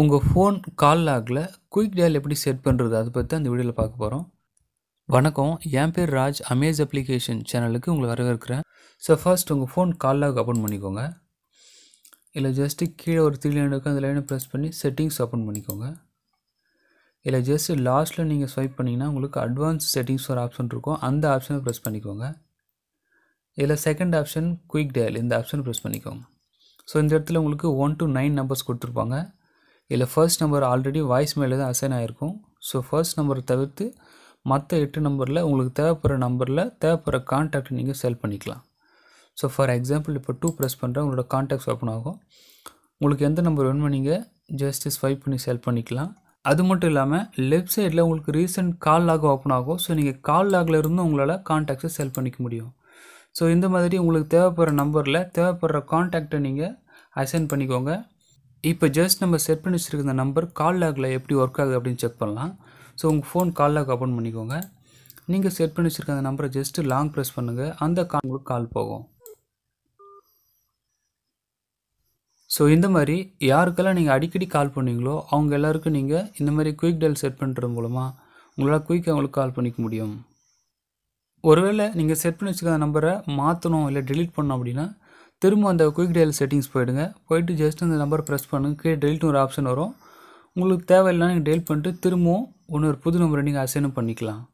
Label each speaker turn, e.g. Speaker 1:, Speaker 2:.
Speaker 1: உங்கள் phone call லாகில் quick dial எப்படி செட் பண்ணுறது அதை பற்றி அந்த வீடியோவில் பார்க்க போகிறோம் வணக்கம் என் பேர் ராஜ் அமேஸ் அப்ளிகேஷன் சேனலுக்கு உங்களை வரவேற்கிறேன் ஸோ ஃபர்ஸ்ட் உங்கள் ஃபோன் கால் லாக் ஓப்பன் பண்ணிக்கோங்க இல்லை ஜஸ்ட்டு கீழே ஒரு த்ரீ லைனுக்கு அந்த லைனை ப்ரெஸ் பண்ணி செட்டிங்ஸ் ஓப்பன் பண்ணிக்கோங்க இல்லை ஜஸ்ட்டு லாஸ்ட்டில் நீங்கள் ஸ்வைப் பண்ணிங்கன்னா உங்களுக்கு அட்வான்ஸ் செட்டிங்ஸ் ஒரு ஆப்ஷன் இருக்கும் அந்த ஆப்ஷனை ப்ரெஸ் பண்ணிக்கோங்க இதில் செகண்ட் ஆப்ஷன் குயிக் டயல் இந்த ஆப்ஷன் ப்ரெஸ் பண்ணிக்கோங்க ஸோ இந்த இடத்துல உங்களுக்கு ஒன் டு நைன் நம்பர்ஸ் கொடுத்துருப்பாங்க இதில் first number already voice mail தான் அசைன் ஆகிருக்கும் ஸோ ஃபர்ஸ்ட் நம்பரை தவிர்த்து மற்ற எட்டு நம்பரில் உங்களுக்கு தேவைப்படுற நம்பரில் தேவைப்படுற கான்டாக்ட் நீங்கள் செல் பண்ணிக்கலாம் ஸோ ஃபார் எக்ஸாம்பிள் இப்போ டூ ப்ரெஸ் பண்ணுறேன் உங்களோட கான்டாக்ட்ஸ் ஓப்பன் ஆகும் உங்களுக்கு எந்த நம்பர் வேணுமோ நீங்கள் ஜஸ்டிஸ் ஃபைவ் பண்ணி செல் பண்ணிக்கலாம் அது மட்டும் இல்லாமல் லெஃப்ட் சைடில் உங்களுக்கு ரீசெண்ட் கால் லாக் ஓப்பன் ஆகும் ஸோ நீங்கள் கால் லாகில் இருந்து உங்களால் கான்டாக்ட்ஸை செல் பண்ணிக்க முடியும் ஸோ இந்த மாதிரி உங்களுக்கு தேவைப்படுற நம்பரில் தேவைப்படுற கான்டாக்டை நீங்கள் அசைன் பண்ணிக்கோங்க இப்போ ஜஸ்ட் நம்ம செட் பண்ணி வச்சுருக்க இந்த நம்பர் கால் லாகில் எப்படி ஒர்க் ஆகுது அப்படின்னு செக் பண்ணலாம் ஸோ உங்கள் ஃபோன் கால் லாக் ஓப்பன் பண்ணிக்கோங்க நீங்கள் செட் பண்ணி வச்சுருக்க அந்த நம்பரை ஜஸ்ட்டு லாங் ப்ரெஸ் பண்ணுங்கள் அந்த கால் கால் போகும் ஸோ இந்த மாதிரி யாருக்கெல்லாம் நீங்கள் அடிக்கடி கால் பண்ணீங்களோ அவங்க எல்லாருக்கும் நீங்கள் இந்த மாதிரி குயிக் டெல் செட் பண்ணுறது மூலமாக உங்களால் குயிக்காக அவங்களுக்கு கால் பண்ணிக்க முடியும் ஒருவேளை நீங்கள் செட் பண்ணி வச்சுருக்க நம்பரை மாற்றணும் இல்லை டெலீட் பண்ணோம் அப்படின்னா திரும்ப அந்த குயிக் டயல் செட்டிங்ஸ் போயிடுங்க போயிட்டு ஜஸ்ட் அந்த நம்பர் ப்ரெஸ் பண்ணுங்கள் கீழே டெலிட்னு ஒரு ஆப்ஷன் வரும் உங்களுக்கு தேவையில்லைனா நீங்கள் டெலிட் பண்ணிட்டு திரும்பவும் இன்னொரு புது நம்பரை நீங்கள் அசைனும் பண்ணிக்கலாம்